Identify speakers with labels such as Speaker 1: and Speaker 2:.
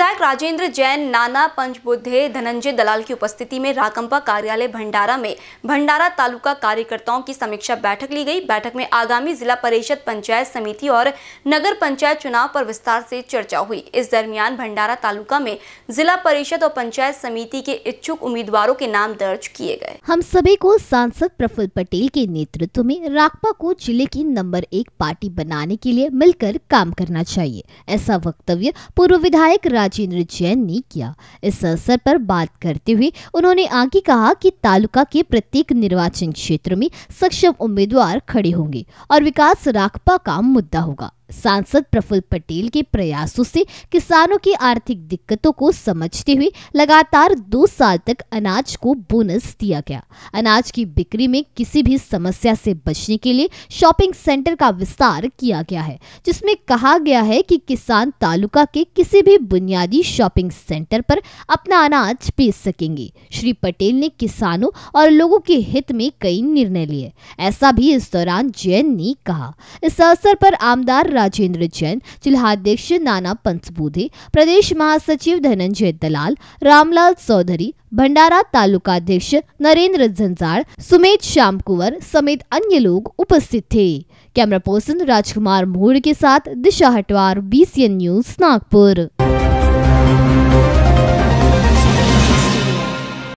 Speaker 1: विधायक राजेंद्र जैन नाना पंचबुद्धे धनंजय दलाल की उपस्थिति में राकंपा कार्यालय भंडारा में भंडारा तालुका कार्यकर्ताओं की समीक्षा बैठक ली गई बैठक में आगामी जिला परिषद पंचायत समिति और नगर पंचायत चुनाव पर विस्तार से चर्चा हुई इस दरमियान भंडारा तालुका में जिला परिषद और पंचायत समिति के इच्छुक उम्मीदवारों के नाम दर्ज किए गए
Speaker 2: हम सभी को सांसद प्रफुल्ल पटेल के नेतृत्व में राकपा को जिले की नंबर एक पार्टी बनाने के लिए मिलकर काम करना चाहिए ऐसा वक्तव्य पूर्व विधायक राजेंद्र जैन ने किया इस अवसर पर बात करते हुए उन्होंने आगे कहा कि तालुका के प्रत्येक निर्वाचन क्षेत्र में सक्षम उम्मीदवार खड़े होंगे और विकास राखपा का मुद्दा होगा सांसद प्रफुल्ल पटेल के प्रयासों से किसानों की आर्थिक दिक्कतों को समझते हुए लगातार दो साल तक अनाज को बोनस दिया गया अनाज की बिक्री में किसी भी समस्या से बचने के लिए शॉपिंग सेंटर का विस्तार किया गया है जिसमें कहा गया है कि किसान तालुका के किसी भी बुनियादी शॉपिंग सेंटर पर अपना अनाज बेच सकेंगे श्री पटेल ने किसानों और लोगों के हित में कई निर्णय लिए ऐसा भी इस दौरान जैन ने कहा इस अवसर पर आमदार राजेंद्र जैन जिलाध्यक्ष नाना पंचबूधे प्रदेश महासचिव धनंजय दलाल रामलाल चौधरी भंडारा तालुका अध्यक्ष नरेंद्र झंझाड़ सुमेध श्याम कुंवर समेत अन्य लोग उपस्थित थे कैमरा पर्सन राजकुमार मोड़ के साथ दिशा हटवार बीसीएन न्यूज नागपुर